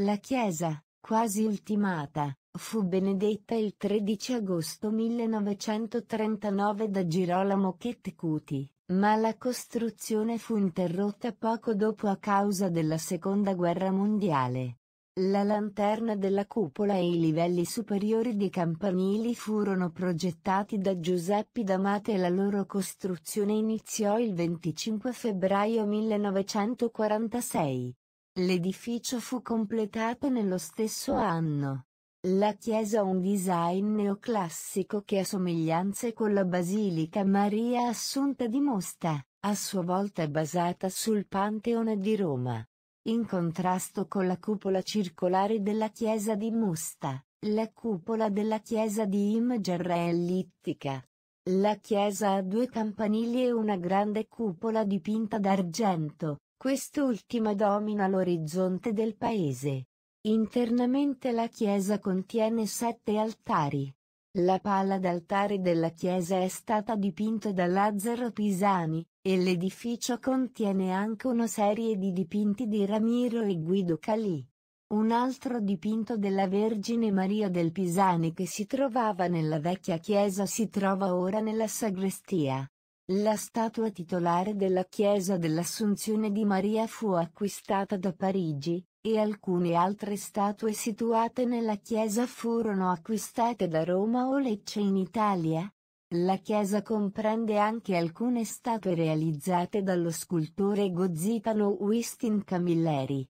La Chiesa, quasi ultimata, fu benedetta il 13 agosto 1939 da Girolamo Chettecuti, ma la costruzione fu interrotta poco dopo a causa della Seconda Guerra Mondiale. La lanterna della cupola e i livelli superiori di campanili furono progettati da Giuseppe D'Amate e la loro costruzione iniziò il 25 febbraio 1946. L'edificio fu completato nello stesso anno. La chiesa ha un design neoclassico che ha somiglianze con la basilica Maria Assunta di Mosta, a sua volta basata sul Panteone di Roma. In contrasto con la cupola circolare della chiesa di Mosta, la cupola della chiesa di Imgerra è ellittica. La chiesa ha due campanili e una grande cupola dipinta d'argento, Quest'ultima domina l'orizzonte del paese. Internamente la chiesa contiene sette altari. La pala d'altare della chiesa è stata dipinta da Lazzaro Pisani, e l'edificio contiene anche una serie di dipinti di Ramiro e Guido Calì. Un altro dipinto della Vergine Maria del Pisani che si trovava nella vecchia chiesa si trova ora nella sagrestia. La statua titolare della chiesa dell'Assunzione di Maria fu acquistata da Parigi, e alcune altre statue situate nella chiesa furono acquistate da Roma o Lecce in Italia. La chiesa comprende anche alcune statue realizzate dallo scultore gozzitano Wistin Camilleri.